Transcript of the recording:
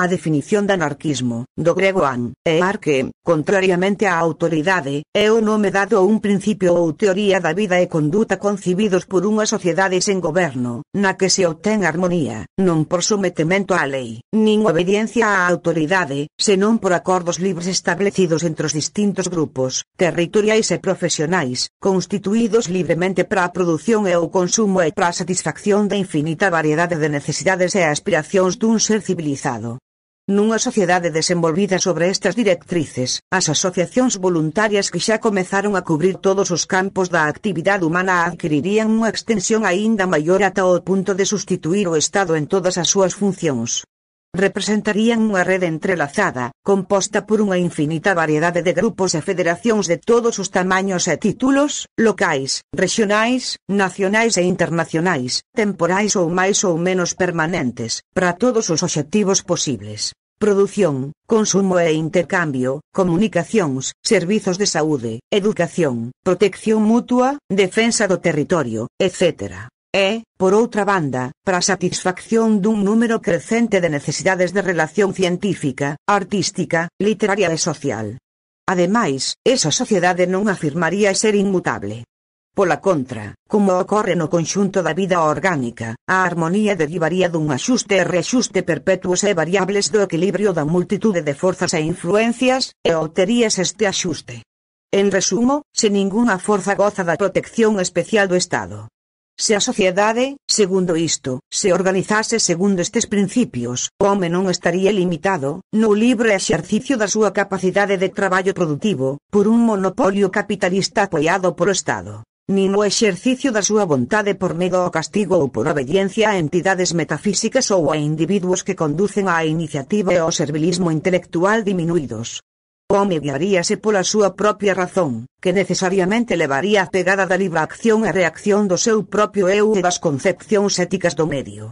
A definición de anarquismo, do grego an, e arque, contrariamente a autoridade, e o nome dado a un principio o teoría da vida e conduta concibidos por unha sociedade sen goberno, na que se obtén armonía, non por sometemento á ley, ni obediencia á autoridade, senón por acordos libres establecidos entre los distintos grupos, territoriais e profesionais, constituidos libremente para a produción e o consumo e para satisfacción de infinita variedad de necesidades e de un ser civilizado una sociedad desenvolvida sobre estas directrices, las asociaciones voluntarias que ya comenzaron a cubrir todos sus campos de actividad humana adquirirían una extensión ainda mayor hasta el punto de sustituir o Estado en todas sus funciones. Representarían una red entrelazada, compuesta por una infinita variedad de grupos e federaciones de todos sus tamaños e títulos, locais, regionais, nacionales e internacionais, temporales o más o menos permanentes, para todos sus objetivos posibles producción, consumo e intercambio, comunicaciones, servicios de salud, educación, protección mutua, defensa do territorio, etc. E, por otra banda, para satisfacción de un número creciente de necesidades de relación científica, artística, literaria y e social. Además, esa sociedad no afirmaría ser inmutable. Pola contra, como ocorre no conxunto da vida orgánica, a armonía derivaría dun axuste e reaxuste perpetuos e variables do equilibrio da multitude de forzas e influencias, e obterías este axuste. En resumo, se ningunha forza goza da protección especial do Estado. Se a sociedade, segundo isto, se organizase segundo estes principios, o home non estaría limitado, no libre exercicio da súa capacidade de traballo productivo, por un monopolio capitalista apoiado polo Estado nin o exercicio da súa vontade por medo ao castigo ou por obediencia a entidades metafísicas ou a individuos que conducen á iniciativa e ao servilismo intelectual diminuídos. O home guiaríase pola súa propia razón, que necesariamente levaría a pegada da libra acción e reacción do seu propio eu e das concepcións éticas do medio.